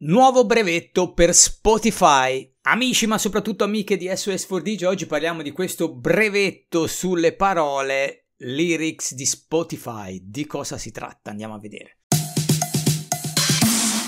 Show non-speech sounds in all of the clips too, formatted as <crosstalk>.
Nuovo brevetto per Spotify. Amici, ma soprattutto amiche di SOS 4 Fordige, oggi parliamo di questo brevetto sulle parole lyrics di Spotify. Di cosa si tratta? Andiamo a vedere.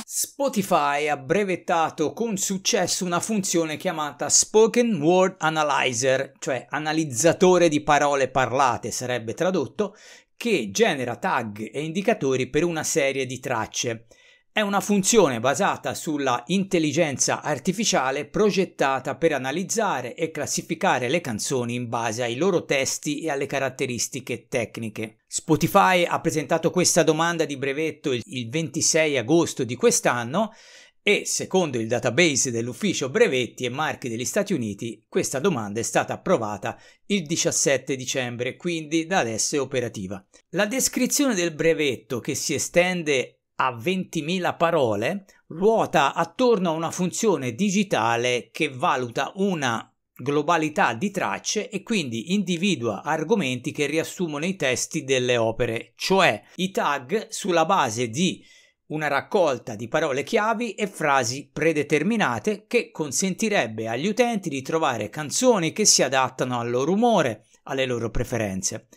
Spotify ha brevettato con successo una funzione chiamata Spoken Word Analyzer, cioè analizzatore di parole parlate, sarebbe tradotto, che genera tag e indicatori per una serie di tracce. È una funzione basata sulla intelligenza artificiale progettata per analizzare e classificare le canzoni in base ai loro testi e alle caratteristiche tecniche. Spotify ha presentato questa domanda di brevetto il 26 agosto di quest'anno e secondo il database dell'ufficio brevetti e marchi degli Stati Uniti questa domanda è stata approvata il 17 dicembre, quindi da adesso è operativa. La descrizione del brevetto che si estende a 20.000 parole ruota attorno a una funzione digitale che valuta una globalità di tracce e quindi individua argomenti che riassumono i testi delle opere, cioè i tag sulla base di una raccolta di parole chiavi e frasi predeterminate che consentirebbe agli utenti di trovare canzoni che si adattano al loro umore, alle loro preferenze.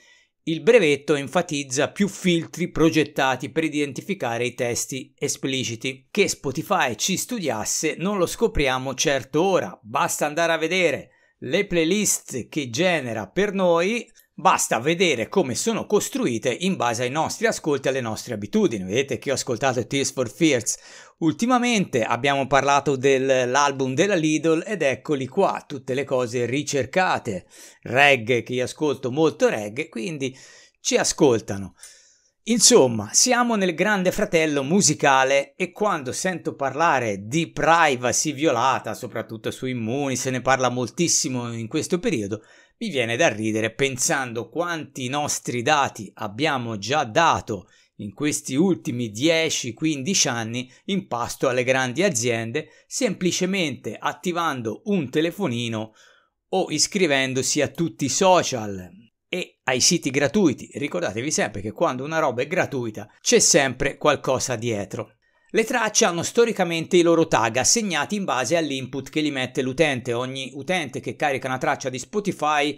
Il brevetto enfatizza più filtri progettati per identificare i testi espliciti. Che Spotify ci studiasse non lo scopriamo certo ora, basta andare a vedere le playlist che genera per noi Basta vedere come sono costruite in base ai nostri ascolti e alle nostre abitudini. Vedete che ho ascoltato Tears for Fears ultimamente, abbiamo parlato dell'album della Lidl ed eccoli qua, tutte le cose ricercate, reggae che io ascolto molto reggae, quindi ci ascoltano. Insomma, siamo nel grande fratello musicale e quando sento parlare di privacy violata, soprattutto su Immuni, se ne parla moltissimo in questo periodo, mi viene da ridere pensando quanti nostri dati abbiamo già dato in questi ultimi 10-15 anni in pasto alle grandi aziende semplicemente attivando un telefonino o iscrivendosi a tutti i social e ai siti gratuiti. Ricordatevi sempre che quando una roba è gratuita c'è sempre qualcosa dietro. Le tracce hanno storicamente i loro tag assegnati in base all'input che li mette l'utente. Ogni utente che carica una traccia di Spotify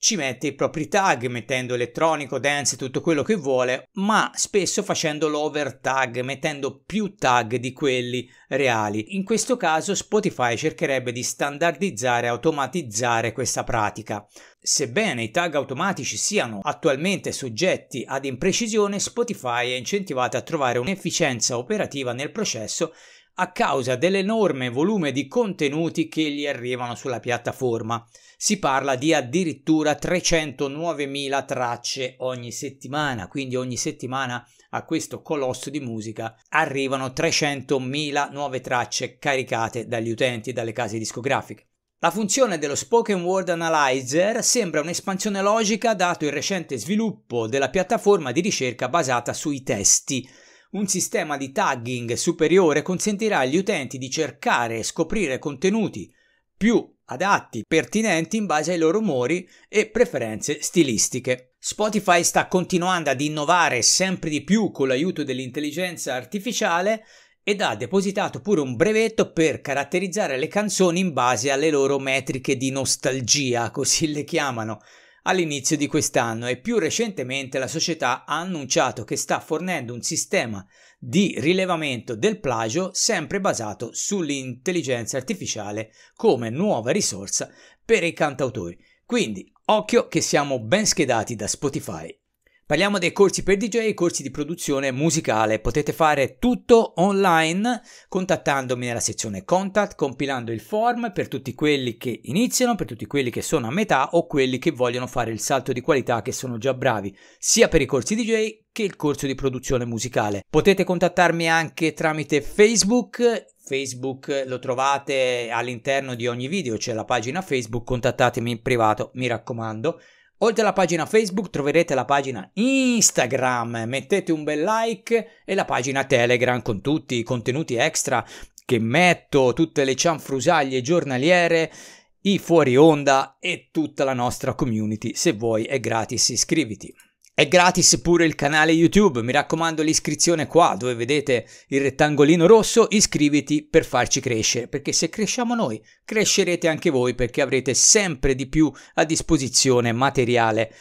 ci mette i propri tag mettendo elettronico, dance, tutto quello che vuole, ma spesso facendo l'over tag, mettendo più tag di quelli reali. In questo caso Spotify cercherebbe di standardizzare e automatizzare questa pratica. Sebbene i tag automatici siano attualmente soggetti ad imprecisione, Spotify è incentivata a trovare un'efficienza operativa nel processo a causa dell'enorme volume di contenuti che gli arrivano sulla piattaforma. Si parla di addirittura 309.000 tracce ogni settimana, quindi ogni settimana a questo colosso di musica arrivano 300.000 nuove tracce caricate dagli utenti e dalle case discografiche. La funzione dello Spoken Word Analyzer sembra un'espansione logica dato il recente sviluppo della piattaforma di ricerca basata sui testi un sistema di tagging superiore consentirà agli utenti di cercare e scoprire contenuti più adatti, pertinenti in base ai loro umori e preferenze stilistiche. Spotify sta continuando ad innovare sempre di più con l'aiuto dell'intelligenza artificiale ed ha depositato pure un brevetto per caratterizzare le canzoni in base alle loro metriche di nostalgia, <laughs> così le chiamano all'inizio di quest'anno e più recentemente la società ha annunciato che sta fornendo un sistema di rilevamento del plagio sempre basato sull'intelligenza artificiale come nuova risorsa per i cantautori. Quindi occhio che siamo ben schedati da Spotify Parliamo dei corsi per DJ, corsi di produzione musicale. Potete fare tutto online contattandomi nella sezione contact, compilando il form per tutti quelli che iniziano, per tutti quelli che sono a metà o quelli che vogliono fare il salto di qualità che sono già bravi, sia per i corsi DJ che il corso di produzione musicale. Potete contattarmi anche tramite Facebook, Facebook lo trovate all'interno di ogni video, c'è la pagina Facebook, contattatemi in privato, mi raccomando. Oltre alla pagina Facebook troverete la pagina Instagram, mettete un bel like e la pagina Telegram con tutti i contenuti extra che metto, tutte le cianfrusaglie giornaliere, i fuori onda e tutta la nostra community. Se vuoi è gratis, iscriviti. È gratis pure il canale YouTube, mi raccomando l'iscrizione qua dove vedete il rettangolino rosso, iscriviti per farci crescere, perché se cresciamo noi crescerete anche voi perché avrete sempre di più a disposizione materiale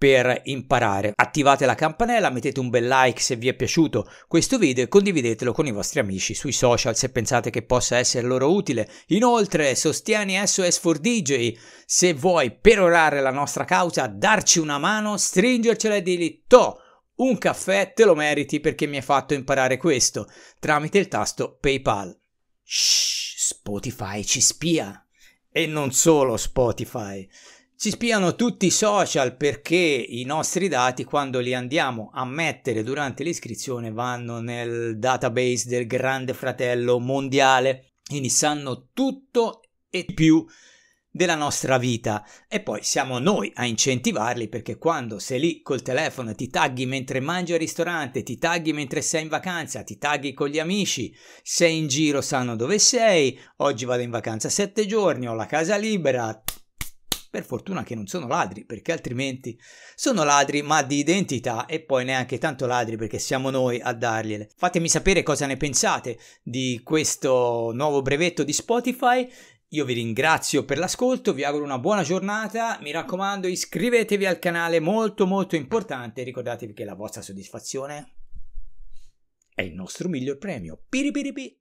per imparare. Attivate la campanella, mettete un bel like se vi è piaciuto questo video e condividetelo con i vostri amici sui social se pensate che possa essere loro utile. Inoltre sostieni SOS4DJ se vuoi perorare la nostra causa, darci una mano, stringercela e dirgli to! Un caffè te lo meriti perché mi hai fatto imparare questo tramite il tasto PayPal. Shh, Spotify ci spia. E non solo Spotify. Si spiano tutti i social perché i nostri dati quando li andiamo a mettere durante l'iscrizione vanno nel database del Grande Fratello Mondiale, quindi sanno tutto e più della nostra vita e poi siamo noi a incentivarli perché quando sei lì col telefono ti tagghi mentre mangi al ristorante, ti tagghi mentre sei in vacanza, ti tagghi con gli amici, sei in giro sanno dove sei, oggi vado in vacanza sette giorni, ho la casa libera, per fortuna che non sono ladri, perché altrimenti sono ladri ma di identità e poi neanche tanto ladri perché siamo noi a dargliele. Fatemi sapere cosa ne pensate di questo nuovo brevetto di Spotify. Io vi ringrazio per l'ascolto, vi auguro una buona giornata, mi raccomando iscrivetevi al canale, molto molto importante, ricordatevi che la vostra soddisfazione è il nostro miglior premio. Piripiripi.